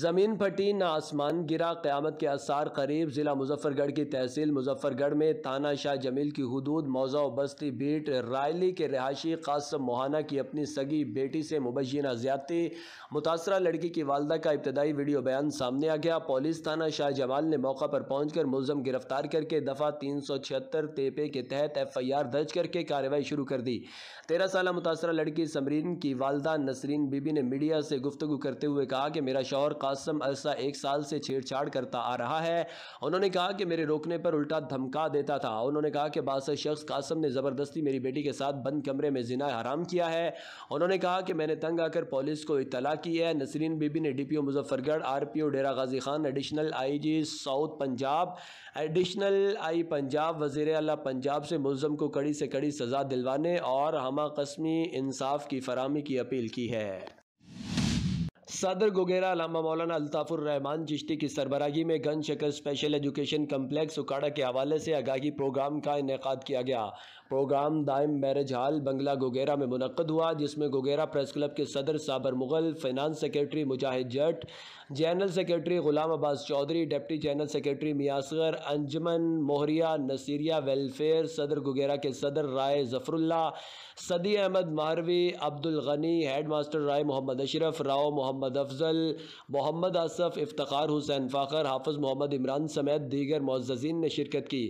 ज़मीन फटी ना आसमान गिरा क़्यामत के आसार करीब ज़िला मुजफ्फरगढ़ की तहसील मुजफ्फरगढ़ में थाना शाह जमील की हदूद मौजा बस्ती बीट रायली के रहायशी कासम मोहाना की अपनी सगी बेटी से मुबैना ज़्यादती मुतासर लड़की की वालदा का इब्तदाई वीडियो बयान सामने आ गया पुलिस थाना शाह जमाल ने मौका पर पहुँच कर मुलम गिरफ्तार करके दफ़ा तीन सौ छिहत्तर तेपे के तहत एफ आई आर दर्ज करके कार्रवाई शुरू कर दी तेरह साल मुतासर लड़की समरीन की वालदा नसरीन बीबी ने मीडिया से गुफ्तु करते हुए कहा कि मेरा शौहर कासम अरसा एक साल से छेड़छाड़ करता आ रहा है उन्होंने कहा कि मेरे रोकने पर उल्टा धमका देता था उन्होंने कहा कि बादशाह शख्स कासम ने ज़बरदस्ती मेरी बेटी के साथ बंद कमरे में जिना हराम किया है उन्होंने कहा कि मैंने तंग आकर पुलिस को इतला की है नसरीन बीबी ने D P O Muzaffargarh R P O Dera Ghazi Khan additional I G south Punjab additional I Punjab वजीर अला पंजाब से मुलम को कड़ी से कड़ी सज़ा दिलवाने और हमा कसमी इंसाफ की फरहमी की अपील की है सदर गुगेरा लामा मौलाना रहमान चिश्ती की सरबराही में Gan Shakar special education complex Okara के हवाले से आगाही प्रोग्राम का इनका किया गया program Daim marriage hall Bangla Gogera में मुनद हुआ जिसमें गुगेरा प्रेस क्लब के सदर Sabir Mughal finance secretary Mujahid Jat general secretary Ghulam Abbas Chaudhry deputy general secretary Mian Asghar Anjuman Mohria Nasiria welfare सदर गुगेरा के सदर राय जफरुल्ला सदी अहमद मारवी अब्दुल गनी हेड मास्टर राय मोहम्मद अशरफ राव मोहम्मद मोहम्मद अफजल मोहम्मद आसफ़ इफ्तार हुसैन फ़ाखर हाफज मोहम्मद इमरान समेत दीगर मोजीन ने शिरकत की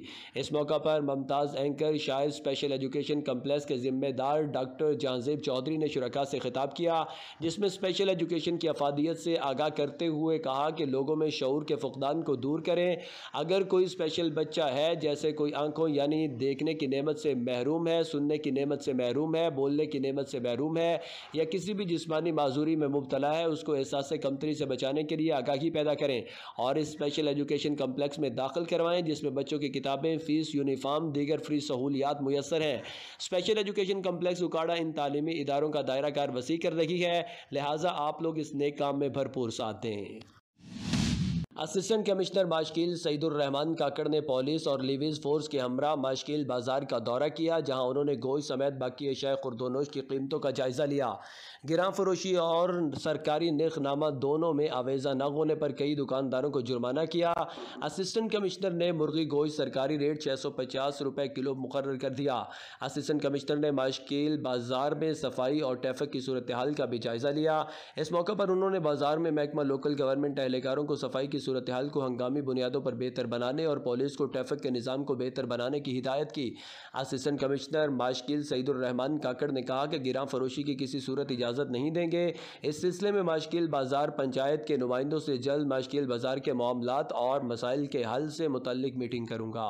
इस मौका पर ममताज़ एंकर शायर स्पेशल एजुकेशन कम्प्लेक्स के ज़िम्मेदार डॉक्टर जहाँजेब चौधरी ने शुरा से खिताब किया जिसमें स्पेशल एजुकेशन की अफादियत से आगाह करते हुए कहा कि लोगों में शौर के फ़ुदान को दूर करें अगर कोई स्पेशल बच्चा है जैसे कोई आंखों यानी देखने की नमत से महरूम है सुनने की नमत से महरूम है बोलने की नमत से महरूम है या किसी भी जिसमानी माजूरी में मुबतला है उस को एहसास कमतरी से बचाने के लिए आगाही पैदा करें और स्पेशल एजुकेशन कम्प्लेक्स में दाखिल करवाएं जिसमें बच्चों की किताबें फ़ीस यूनिफाम दीगर फ्री सहूलियात मैसर हैं स्पेशल एजुकेशन कम्प्लेक्स उकाड़ा इन तलीमी इदारों का दायरा कार वसी कर रही है लिहाजा आप लोग इस नेक काम में भरपूर साथ दें असिस्टेंट कमिश्नर माशकील सईदुररहमान काकड़ ने पुलिस और लिविज फोर्स के हमरा माशकील बाजार का दौरा किया जहां उन्होंने गोश समेत बाकी अशाय खुरदोनोश की कीमतों का जायजा लिया गिरा फरोशी और सरकारी नामा दोनों में आवेजा न होने पर कई दुकानदारों को जुर्माना किया असिस्टेंट कमिश्नर ने मुर्गी गोश सरकारी रेट छः सौ पचास रुपये किलो मुकर कर दिया असिस्टेंट कमिश्नर ने माशकील बाजार में सफाई और ट्रैफिक की सूरत हाल का भी जायजा लिया इस मौके पर उन्होंने बाजार में महकमा लोकल गवर्नमेंट एहलकारों को सफाई की सूरत हाल को हंगामी बुनियादों पर बेहतर बनाने और पुलिस को ट्रैफिक के निज़ाम को बेहतर बनाने की हिदायत की असिस्टेंट कमिश्नर माशकिल सईदुररहमान काकड़ ने कहा कि गिरा फरोशी की किसी सूरत इजाज़त नहीं देंगे इस सिलसिले में माशकिल बाज़ार पंचायत के नुमाइंदों से जल्द माशकिल बाज़ार के मामला और मसाइल के हल से मुतल मीटिंग करूँगा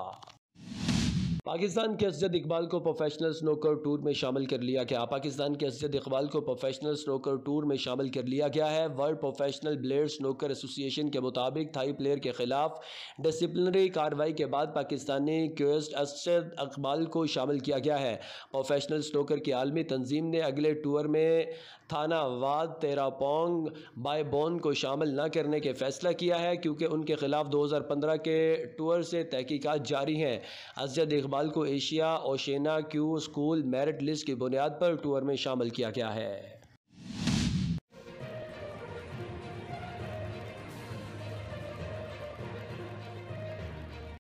पाकिस्तान के असजद इकबाल को प्रोफेशनल स्नोकर टूर में शामिल कर लिया गया पाकिस्तान के असजद इकबाल को प्रोफेशनल स्नोकर टूर में शामिल कर लिया गया है world professional billiards snooker association के मुताबिक थाई प्लेयर के खिलाफ डिसिप्लिनरी कार्रवाई के बाद पाकिस्तानी क्यूस्ट असद इकबाल को शामिल किया गया है प्रोफेशनल स्नोकर की आलमी तंजीम ने अगले टूर में थानावाद तेरापोंग बायबोन को शामिल न करने के फैसला किया है क्योंकि उनके खिलाफ दो हज़ार पंद्रह के टूर से तहकीकत जारी हैं असजद इकबाल इकबाल को Asia Oceania Q school merit list की बुनियाद पर टूर में शामिल किया गया है